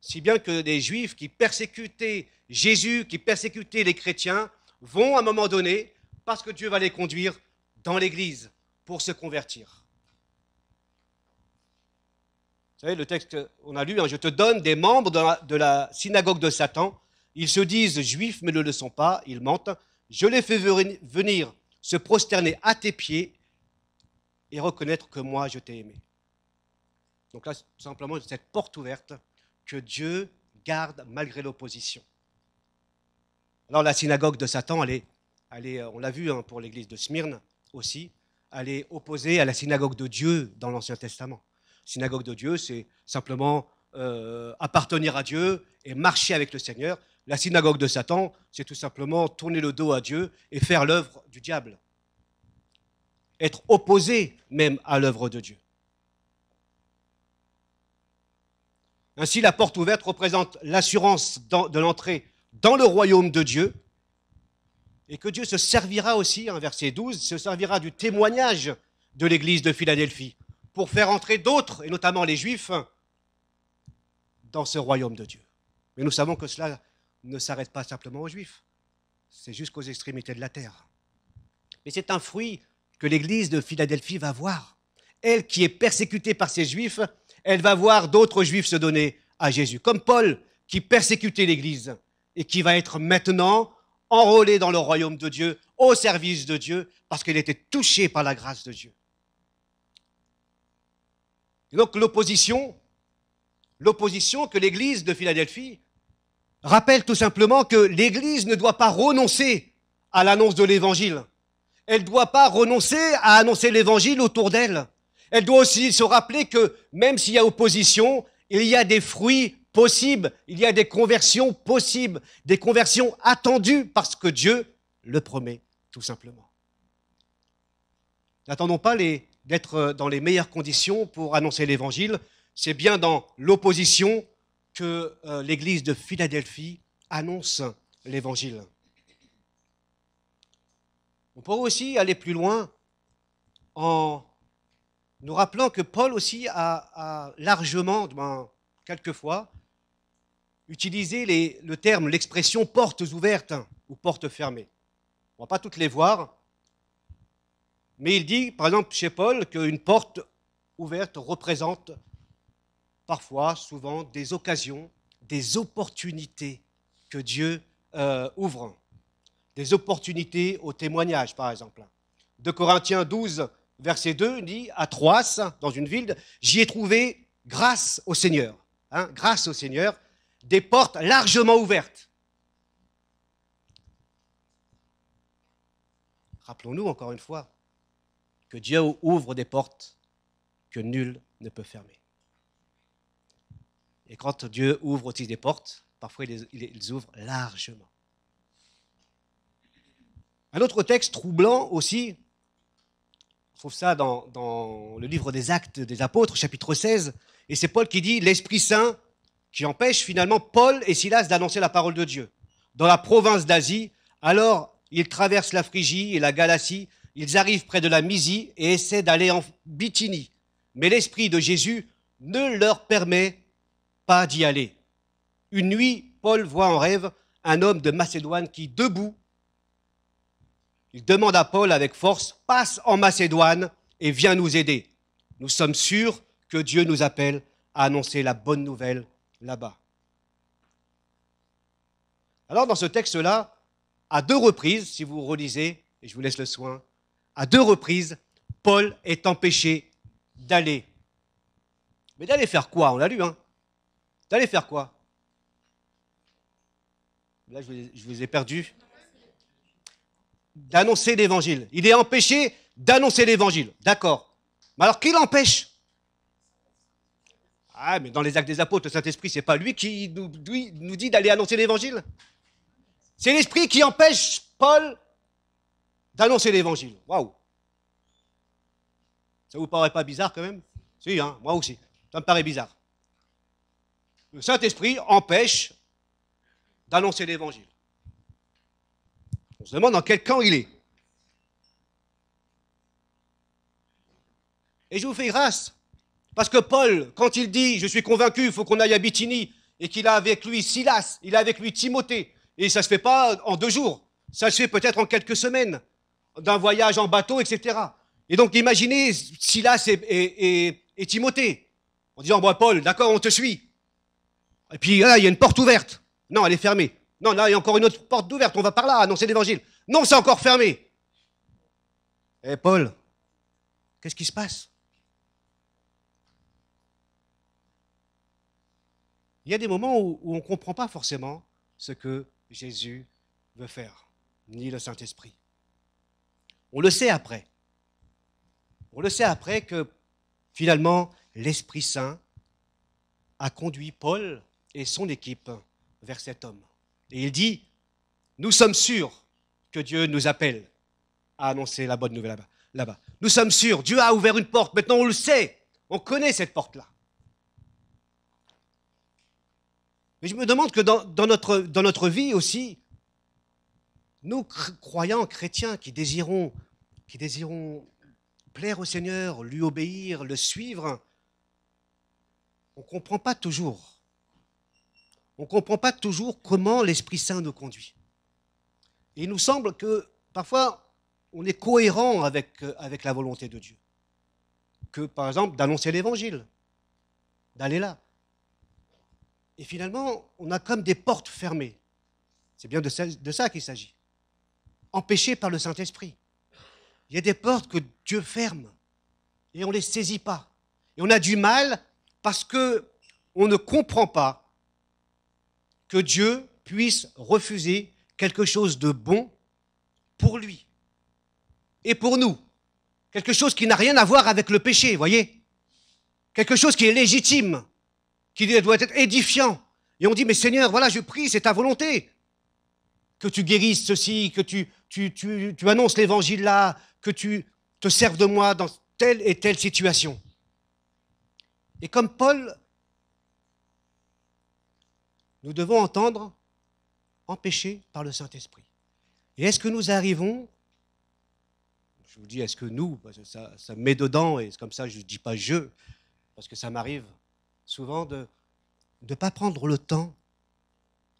Si bien que des juifs qui persécutaient Jésus, qui persécutaient les chrétiens, vont à un moment donné, parce que Dieu va les conduire dans l'Église pour se convertir. Vous savez, le texte on a lu, hein, je te donne des membres de la, synagogue de Satan. Ils se disent juifs, mais ne le sont pas, ils mentent. Je les fais venir se prosterner à tes pieds et reconnaître que moi, je t'ai aimé. Donc là, tout simplement, cette porte ouverte que Dieu garde malgré l'opposition. Alors la synagogue de Satan, elle euh, on l'a vu hein, pour l'église de Smyrne aussi, elle est opposée à la synagogue de Dieu dans l'Ancien Testament synagogue de Dieu, c'est simplement euh, appartenir à Dieu et marcher avec le Seigneur. La synagogue de Satan, c'est tout simplement tourner le dos à Dieu et faire l'œuvre du diable. Être opposé même à l'œuvre de Dieu. Ainsi, la porte ouverte représente l'assurance de l'entrée dans le royaume de Dieu, et que Dieu se servira aussi, en hein, verset 12, se servira du témoignage de l'église de Philadelphie pour faire entrer d'autres, et notamment les Juifs, dans ce royaume de Dieu. Mais nous savons que cela ne s'arrête pas simplement aux Juifs, c'est jusqu'aux extrémités de la terre. Mais c'est un fruit que l'Église de Philadelphie va voir. Elle qui est persécutée par ces Juifs, elle va voir d'autres Juifs se donner à Jésus, comme Paul qui persécutait l'Église et qui va être maintenant enrôlé dans le royaume de Dieu, au service de Dieu, parce qu'il était touché par la grâce de Dieu donc l'opposition, l'opposition que l'Église de Philadelphie rappelle tout simplement que l'Église ne doit pas renoncer à l'annonce de l'Évangile. Elle ne doit pas renoncer à annoncer l'Évangile autour d'elle. Elle doit aussi se rappeler que même s'il y a opposition, il y a des fruits possibles, il y a des conversions possibles, des conversions attendues parce que Dieu le promet, tout simplement. N'attendons pas les d'être euh, dans les meilleures conditions pour annoncer l'Évangile. C'est bien dans l'opposition que euh, l'Église de Philadelphie annonce l'Évangile. On pourrait aussi aller plus loin en nous rappelant que Paul aussi a, largement, quelques quelquefois, utilisé le terme, l'expression portes ouvertes ou portes fermées. On ne va pas toutes les voir, mais il dit, par exemple, chez Paul, qu'une porte ouverte représente parfois, souvent, des occasions, des opportunités que Dieu euh, ouvre. Des opportunités au témoignage, par exemple. De Corinthiens 12, verset 2, dit à Troas, dans une ville, j'y ai trouvé grâce au Seigneur, hein, grâce au Seigneur, des portes largement ouvertes. Rappelons-nous encore une fois, que Dieu ouvre des portes que nul ne peut fermer. Et quand Dieu ouvre aussi des portes, parfois il les ouvre largement. Un autre texte troublant aussi, on trouve ça dans, dans le livre des Actes des Apôtres, chapitre 16, et c'est Paul qui dit l'Esprit Saint qui empêche finalement Paul et Silas d'annoncer la parole de Dieu. Dans la province d'Asie, alors ils traversent la Phrygie et la Galatie ils arrivent près de la Misie et essaient d'aller en Bithynie. Mais l'Esprit de Jésus ne leur permet pas d'y aller. Une nuit, Paul voit en rêve un homme de Macédoine qui, debout, il demande à Paul avec force, passe en Macédoine et viens nous aider. Nous sommes sûrs que Dieu nous appelle à annoncer la bonne nouvelle là-bas. Alors dans ce texte-là, à deux reprises, si vous relisez, et je vous laisse le soin, à deux reprises, Paul est empêché d'aller. Mais d'aller faire quoi On l'a lu, hein D'aller faire quoi Là, je vous ai perdu. D'annoncer l'évangile. Il est empêché d'annoncer l'évangile. D'accord. Mais alors, qui l'empêche Ah, mais dans les actes des apôtres, le Saint-Esprit, c'est pas lui qui nous, nous dit d'aller annoncer l'évangile. C'est l'Esprit qui empêche Paul d'annoncer l'évangile. Waouh Ça vous paraît pas bizarre quand même Si, hein, moi aussi. Ça me paraît bizarre. Le Saint-Esprit empêche d'annoncer l'évangile. On se demande dans quel camp il est. Et je vous fais grâce, parce que Paul, quand il dit, je suis convaincu, il faut qu'on aille à Bithynie, et qu'il a avec lui Silas, il a avec lui Timothée, et ça ne se fait pas en deux jours, ça se fait peut-être en quelques semaines d'un voyage en bateau, etc. Et donc imaginez Silas et, et, Timothée, en disant, bon, Paul, d'accord, on te suit. Et puis là, il y a une porte ouverte. Non, elle est fermée. Non, là, il y a encore une autre porte ouverte, on va par là, annoncer l'évangile. Non, c'est encore fermé. Et eh, Paul, qu'est-ce qui se passe Il y a des moments où, où on ne comprend pas forcément ce que Jésus veut faire, ni le Saint-Esprit. On le sait après. On le sait après que finalement, l'Esprit Saint a conduit Paul et son équipe vers cet homme. Et il dit, nous sommes sûrs que Dieu nous appelle à annoncer la bonne nouvelle là-bas. nous sommes sûrs, Dieu a ouvert une porte, maintenant on le sait, on connaît cette porte-là. Mais je me demande que notre, dans notre vie aussi, nous, croyants, chrétiens, qui désirons, qui désirons plaire au Seigneur, lui obéir, le suivre, on ne comprend pas toujours. On ne comprend pas toujours comment l'Esprit Saint nous conduit. il nous semble que parfois, on est cohérent avec, euh, avec la volonté de Dieu. Que, par exemple, d'annoncer l'Évangile, d'aller là. Et finalement, on a comme des portes fermées. C'est bien de ça qu'il s'agit empêché par le Saint-Esprit. Il y a des portes que Dieu ferme et on ne les saisit pas. Et on a du mal parce que on ne comprend pas que Dieu puisse refuser quelque chose de bon pour lui et pour nous. Quelque chose qui n'a rien à voir avec le péché, voyez Quelque chose qui est légitime, qui doit être édifiant. Et on dit, mais Seigneur, voilà, je prie, c'est ta volonté. Que tu guérisses ceci, que tu tu, tu, annonces l'évangile là, que tu te serves de moi dans telle et telle situation. Et comme Paul, nous devons entendre empêchés par le Saint-Esprit. Et est-ce que nous arrivons, je vous dis est-ce que nous, parce que ça, ça me met dedans, et comme ça je ne dis pas je, parce que ça m'arrive souvent de ne pas prendre le temps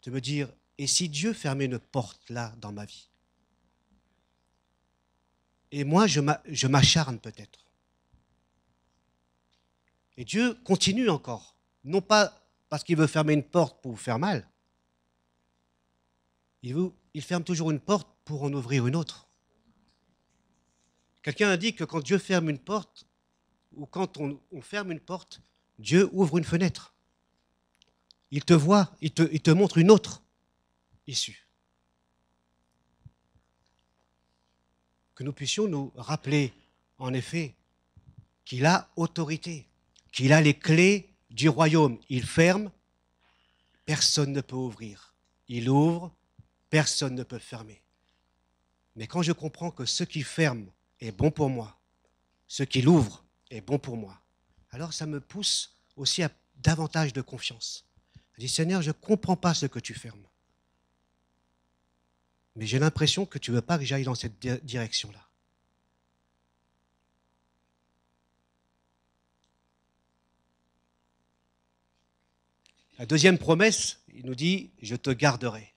de me dire, et si Dieu fermait une porte là dans ma vie et moi je m'acharne peut-être. Et Dieu continue encore, non pas parce qu'il veut fermer une porte pour vous faire mal, il, il ferme toujours une porte pour en ouvrir une autre. Quelqu'un a dit que quand Dieu ferme une porte, ou quand on, ferme une porte, Dieu ouvre une fenêtre. Il te voit, il te montre une autre issue. que nous puissions nous rappeler, en effet, qu'il a autorité, qu'il a les clés du royaume. Il ferme, personne ne peut ouvrir. Il ouvre, personne ne peut fermer. Mais quand je comprends que ce qui ferme est bon pour moi, ce qui l'ouvre est bon pour moi, alors ça me pousse aussi à davantage de confiance. Je dis Seigneur, je ne comprends pas ce que tu fermes mais j'ai l'impression que tu ne veux pas que j'aille dans cette direction-là. La deuxième promesse, il nous dit, je te garderai.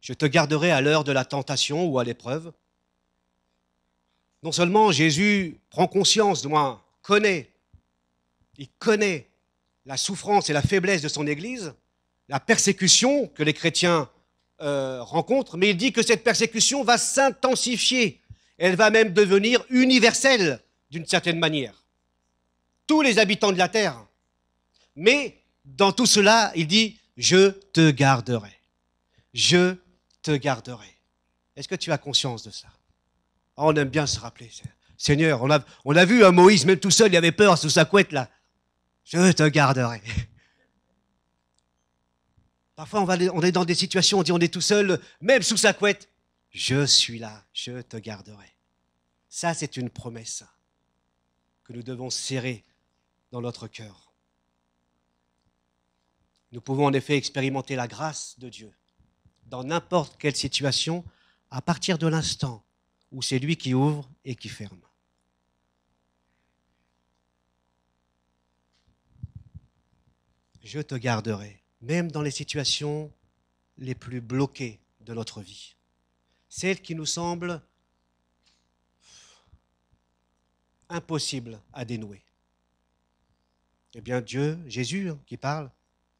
Je te garderai à l'heure de la tentation ou à l'épreuve. Non seulement Jésus prend conscience, moi, connaît, il connaît la souffrance et la faiblesse de son Église, la persécution que les chrétiens euh, rencontre, mais il dit que cette persécution va s'intensifier. Elle va même devenir universelle d'une certaine manière. Tous les habitants de la terre. Mais dans tout cela, il dit, je te garderai. Je te garderai. Est-ce que tu as conscience de ça ah, On aime bien se rappeler. Seigneur, on a, on a vu un hein, Moïse, même tout seul, il avait peur sous sa couette là. Je te garderai. Parfois, on, va, est dans des situations, on dit on est tout seul, même sous sa couette. Je suis là, je te garderai. Ça, c'est une promesse que nous devons serrer dans notre cœur. Nous pouvons en effet expérimenter la grâce de Dieu dans n'importe quelle situation à partir de l'instant où c'est lui qui ouvre et qui ferme. Je te garderai même dans les situations les plus bloquées de notre vie, celles qui nous semblent impossibles à dénouer. Eh bien Dieu, Jésus hein, qui parle,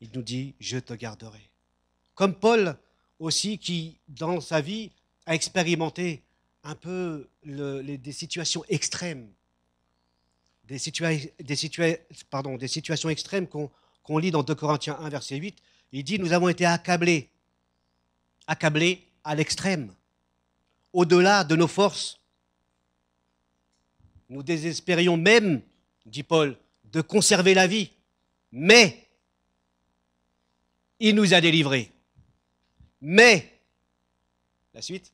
il nous dit, je te garderai. Comme Paul aussi, qui dans sa vie a expérimenté un peu des situations extrêmes, des, pardon, des situations extrêmes qu'on qu'on lit dans 2 Corinthiens 1, verset 8, il dit, nous avons été accablés, accablés à l'extrême, au-delà de nos forces. Nous désespérions même, dit Paul, de conserver la vie, mais il nous a délivrés. Mais, la suite,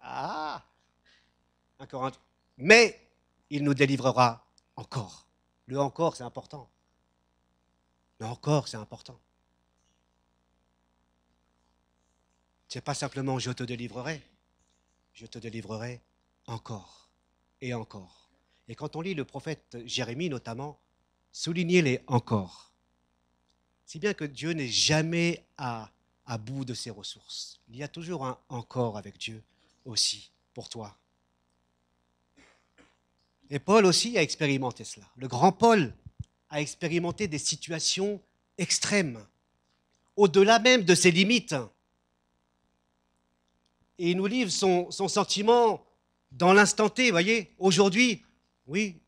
ah, 1 Corinthiens, mais il nous délivrera encore. Le encore, c'est important. Mais encore, c'est important. Ce n'est pas simplement je te délivrerai, je te délivrerai encore et encore. Et quand on lit le prophète Jérémie notamment, soulignez-les encore. Si bien que Dieu n'est jamais à, à bout de ses ressources. Il y a toujours un encore avec Dieu aussi pour toi. Et Paul aussi a expérimenté cela. Le grand Paul, à expérimenter des situations extrêmes, au-delà même de ses limites. Et il nous livre son, sentiment dans l'instant T, vous voyez, aujourd'hui, oui,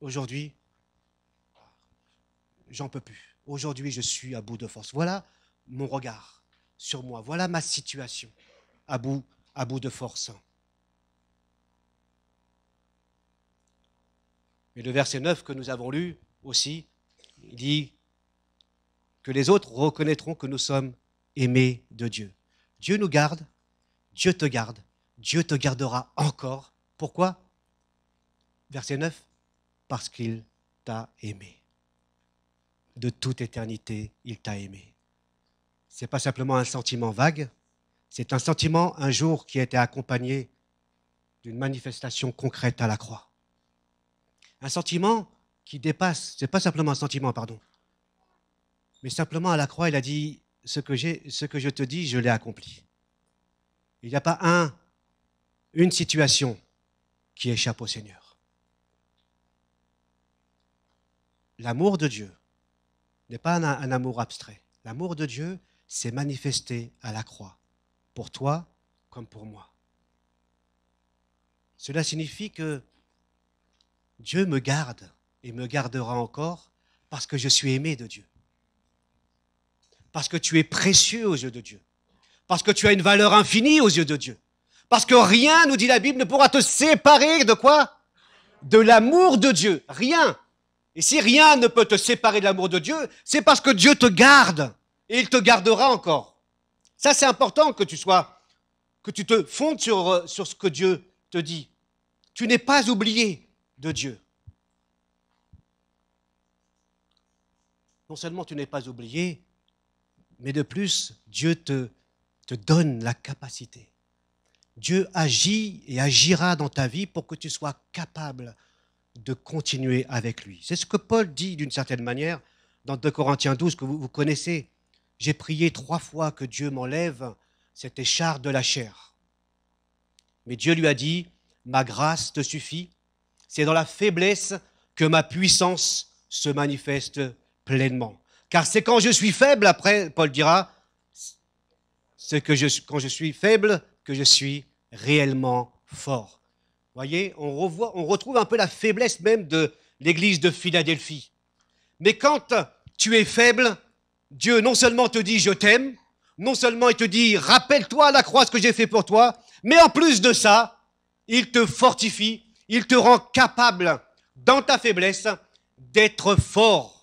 aujourd'hui, j'en peux plus. Aujourd'hui, je suis à bout de force. Voilà mon regard sur moi. Voilà ma situation à bout, à bout de force. Mais le verset 9 que nous avons lu aussi, il dit que les autres reconnaîtront que nous sommes aimés de Dieu. Dieu nous garde, Dieu te garde, Dieu te gardera encore. Pourquoi Verset 9, parce qu'il t'a aimé. De toute éternité, il t'a aimé. Ce n'est pas simplement un sentiment vague, c'est un sentiment un jour qui a été accompagné d'une manifestation concrète à la croix. Un sentiment qui dépasse, ce n'est pas simplement un sentiment, pardon, mais simplement à la croix, il a dit ce que, ce que je te dis, je l'ai accompli. Il n'y a pas un, une situation qui échappe au Seigneur. L'amour de Dieu n'est pas un amour abstrait. L'amour de Dieu s'est manifesté à la croix, pour toi comme pour moi. Cela signifie que Dieu me garde et me gardera encore parce que je suis aimé de Dieu. Parce que tu es précieux aux yeux de Dieu. Parce que tu as une valeur infinie aux yeux de Dieu. Parce que rien, nous dit la Bible, ne pourra te séparer de quoi De l'amour de Dieu. Rien. Et si rien ne peut te séparer de l'amour de Dieu, c'est parce que Dieu te garde. Et il te gardera encore. Ça, c'est important que tu sois, que tu te fondes sur, sur ce que Dieu te dit. Tu n'es pas oublié de Dieu. non seulement tu n'es pas oublié, mais de plus, Dieu te, te donne la capacité. Dieu agit et agira dans ta vie pour que tu sois capable de continuer avec lui. C'est ce que Paul dit d'une certaine manière dans 2 Corinthiens 12 que vous, vous connaissez. J'ai prié trois fois que Dieu m'enlève cet écharpe de la chair. Mais Dieu lui a dit, ma grâce te suffit, c'est dans la faiblesse que ma puissance se manifeste pleinement. Car c'est quand je suis faible, après, Paul dira, c'est que je, quand je suis faible que je suis réellement fort. Voyez, on, revoit, on retrouve un peu la faiblesse même de l'église de Philadelphie. Mais quand tu es faible, Dieu non seulement te dit je t'aime, non seulement il te dit rappelle-toi la croix que j'ai fait pour toi, mais en plus de ça, il te fortifie, il te rend capable dans ta faiblesse d'être fort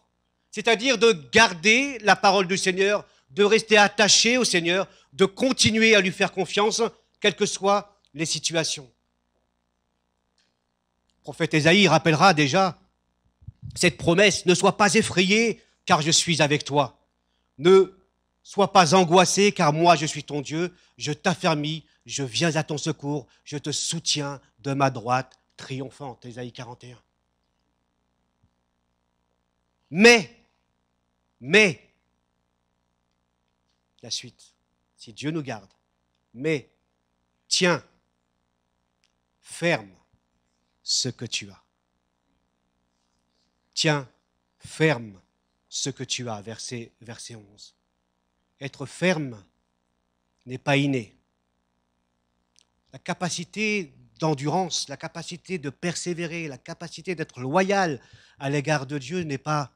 c'est-à-dire de garder la parole du Seigneur, de rester attaché au Seigneur, de continuer à lui faire confiance, quelles que soient les situations. Le prophète Ésaïe rappellera déjà cette promesse, ne sois pas effrayé, car je suis avec toi. Ne sois pas angoissé, car moi je suis ton Dieu, je t'affermis, je viens à ton secours, je te soutiens de ma droite triomphante. Ésaïe 41. Mais mais, la suite, si Dieu nous garde, mais tiens ferme ce que tu as. Tiens ferme ce que tu as, verset, verset 11. Être ferme n'est pas inné. La capacité d'endurance, la capacité de persévérer, la capacité d'être loyal à l'égard de Dieu n'est pas,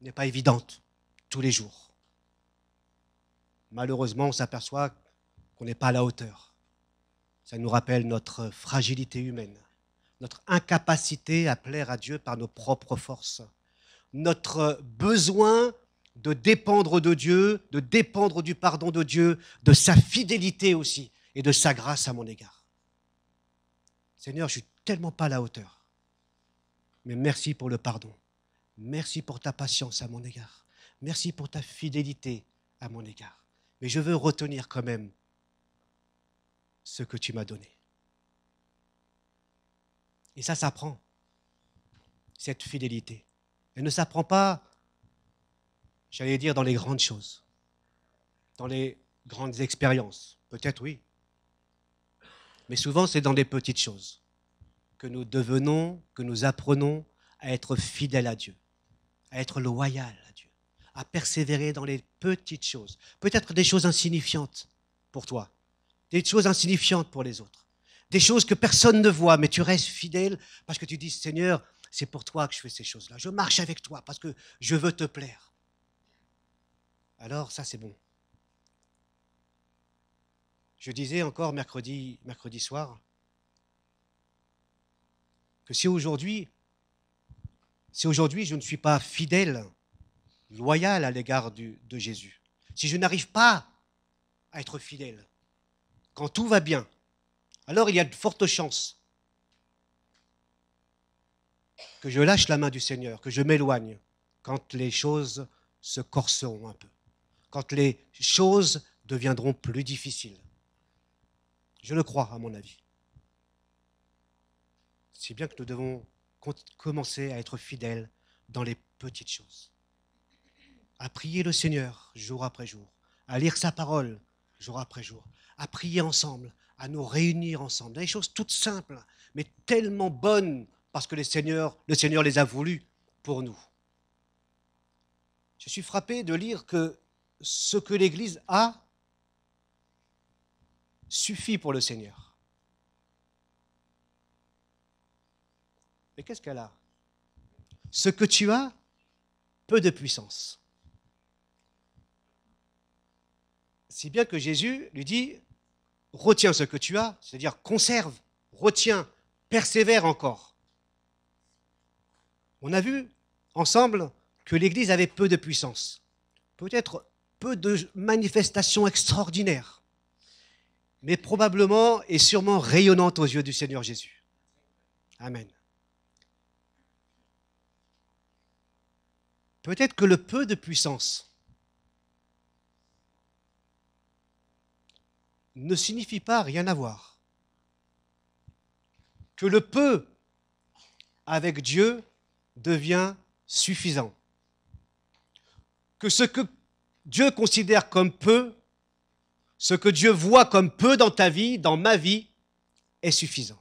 n'est pas évidente tous les jours. Malheureusement, on s'aperçoit qu'on n'est pas à la hauteur. Ça nous rappelle notre fragilité humaine, notre incapacité à plaire à Dieu par nos propres forces, notre besoin de dépendre de Dieu, de dépendre du pardon de Dieu, de sa fidélité aussi et de sa grâce à mon égard. Seigneur, je suis tellement pas à la hauteur. Mais merci pour le pardon. Merci pour ta patience à mon égard. Merci pour ta fidélité à mon égard. Mais je veux retenir quand même ce que tu m'as donné. Et ça s'apprend, cette fidélité. Elle ne s'apprend pas, j'allais dire, dans les grandes choses, dans les grandes expériences. Peut-être oui. Mais souvent, c'est dans les petites choses que nous devenons, que nous apprenons à être fidèles à Dieu, à être loyal, à persévérer dans les petites choses. Peut-être des choses insignifiantes pour toi, des choses insignifiantes pour les autres, des choses que personne ne voit, mais tu restes fidèle parce que tu dis, Seigneur, c'est pour toi que je fais ces choses-là. Je marche avec toi parce que je veux te plaire. Alors ça, c'est bon. Je disais encore mercredi, mercredi soir que si aujourd'hui, si aujourd'hui je ne suis pas fidèle loyal à l'égard de Jésus, si je n'arrive pas à être fidèle, quand tout va bien, alors il y a de fortes chances que je lâche la main du Seigneur, que je m'éloigne quand les choses se corseront un peu, quand les choses deviendront plus difficiles. Je le crois, à mon avis. Si bien que nous devons commencer à être fidèles dans les petites choses à prier le Seigneur jour après jour, à lire sa parole jour après jour, à prier ensemble, à nous réunir ensemble. Des choses toutes simples, mais tellement bonnes parce que le Seigneur, le Seigneur les a voulues pour nous. Je suis frappé de lire que ce que l'Église a suffit pour le Seigneur. Mais qu'est-ce qu'elle a Ce que tu as, peu de puissance. Si bien que Jésus lui dit, retiens ce que tu as, c'est-à-dire conserve, retiens, persévère encore. On a vu ensemble que l'Église avait peu de puissance, peut-être peu de manifestations extraordinaires, mais probablement et sûrement rayonnante aux yeux du Seigneur Jésus. Amen. Peut-être que le peu de puissance ne signifie pas rien avoir. Que le peu avec Dieu devient suffisant. Que ce que Dieu considère comme peu, ce que Dieu voit comme peu dans ta vie, dans ma vie, est suffisant.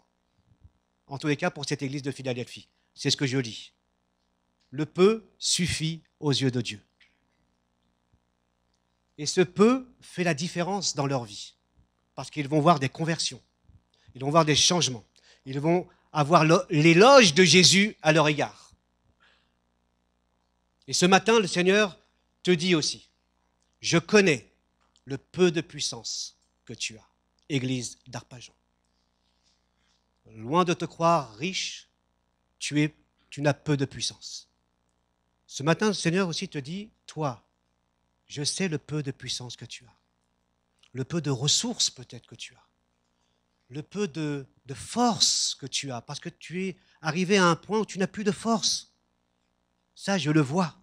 En tous les cas, pour cette église de Philadelphie. C'est ce que je dis. Le peu suffit aux yeux de Dieu. Et ce peu fait la différence dans leur vie parce qu'ils vont voir des conversions, ils vont voir des changements, ils vont avoir l'éloge de Jésus à leur égard. Et ce matin, le Seigneur te dit aussi, je connais le peu de puissance que tu as, Église d'Arpajon. Loin de te croire riche, tu, es, tu n'as peu de puissance. Ce matin, le Seigneur aussi te dit, toi, je sais le peu de puissance que tu as le peu de ressources peut-être que tu as, le peu de, force que tu as, parce que tu es arrivé à un point où tu n'as plus de force. Ça, je le vois.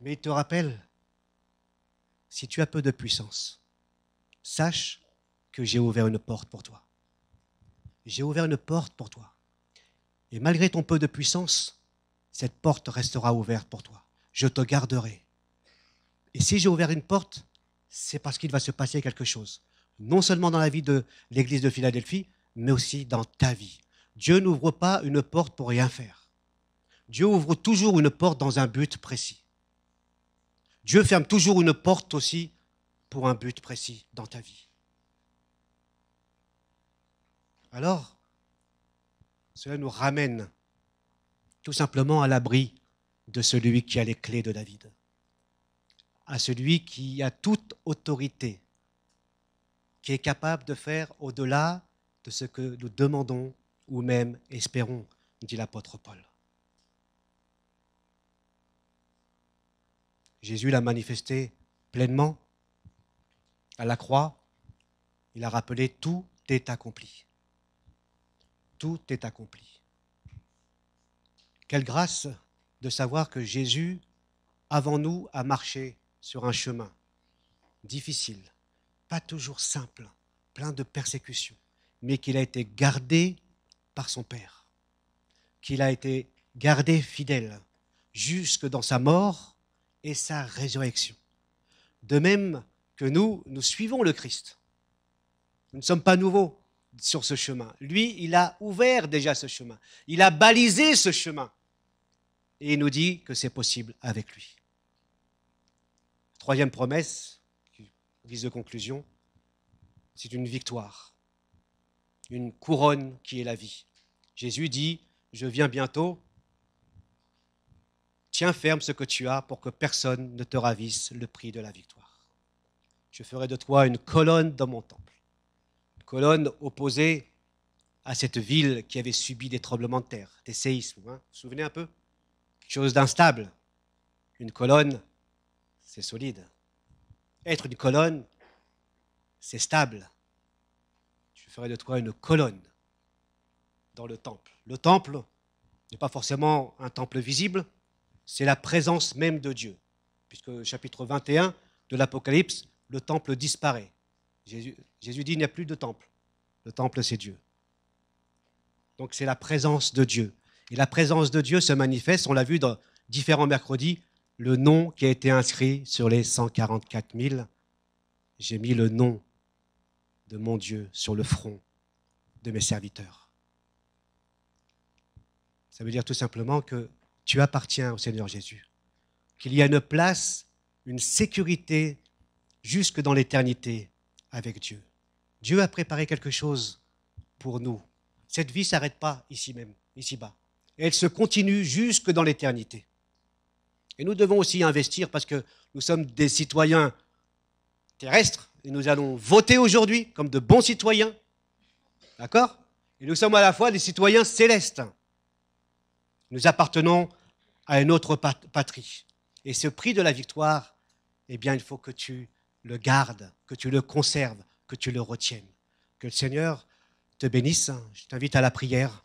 Mais il te rappelle, si tu as peu de puissance, sache que j'ai ouvert une porte pour toi. J'ai ouvert une porte pour toi. Et malgré ton peu de puissance, cette porte restera ouverte pour toi. Je te garderai. Et si j'ai ouvert une porte, c'est parce qu'il va se passer quelque chose. Non seulement dans la vie de l'église de Philadelphie, mais aussi dans ta vie. Dieu n'ouvre pas une porte pour rien faire. Dieu ouvre toujours une porte dans un but précis. Dieu ferme toujours une porte aussi pour un but précis dans ta vie. Alors, cela nous ramène tout simplement à l'abri de celui qui a les clés de David à celui qui a toute autorité, qui est capable de faire au-delà de ce que nous demandons ou même espérons, dit l'apôtre Paul. Jésus l'a manifesté pleinement à la croix. Il a rappelé tout est accompli. Tout est accompli. Quelle grâce de savoir que Jésus, avant nous, a marché sur un chemin difficile, pas toujours simple, plein de persécutions, mais qu'il a été gardé par son Père, qu'il a été gardé fidèle jusque dans sa mort et sa résurrection. De même que nous, nous suivons le Christ. Nous ne sommes pas nouveaux sur ce chemin. Lui, il a ouvert déjà ce chemin. Il a balisé ce chemin. Et il nous dit que c'est possible avec lui. Troisième promesse, vise de conclusion, c'est une victoire, une couronne qui est la vie. Jésus dit, je viens bientôt, tiens ferme ce que tu as pour que personne ne te ravisse le prix de la victoire. Je ferai de toi une colonne dans mon temple, une colonne opposée à cette ville qui avait subi des tremblements de terre, des séismes. Hein. vous vous souvenez un peu Quelque chose d'instable. Une colonne c'est solide. Être une colonne, c'est stable. Tu ferais de toi une colonne dans le temple. Le temple n'est pas forcément un temple visible, c'est la présence même de Dieu. Puisque chapitre 21 de l'Apocalypse, le temple disparaît. Jésus, Jésus dit, il n'y a plus de temple. Le temple, c'est Dieu. Donc c'est la présence de Dieu. Et la présence de Dieu se manifeste, on l'a vu dans différents mercredis, le nom qui a été inscrit sur les 144 000. J'ai mis le nom de mon Dieu sur le front de mes serviteurs. Ça veut dire tout simplement que tu appartiens au Seigneur Jésus, qu'il y a une place, une sécurité jusque dans l'éternité avec Dieu. Dieu a préparé quelque chose pour nous. Cette vie ne s'arrête pas ici même, ici-bas. Elle se continue jusque dans l'éternité. Et nous devons aussi investir parce que nous sommes des citoyens terrestres et nous allons voter aujourd'hui comme de bons citoyens. D'accord Et nous sommes à la fois des citoyens célestes. Nous appartenons à une autre patrie. Et ce prix de la victoire, eh bien, il faut que tu le gardes, que tu le conserves, que tu le retiennes. Que le Seigneur te bénisse. Je t'invite à la prière.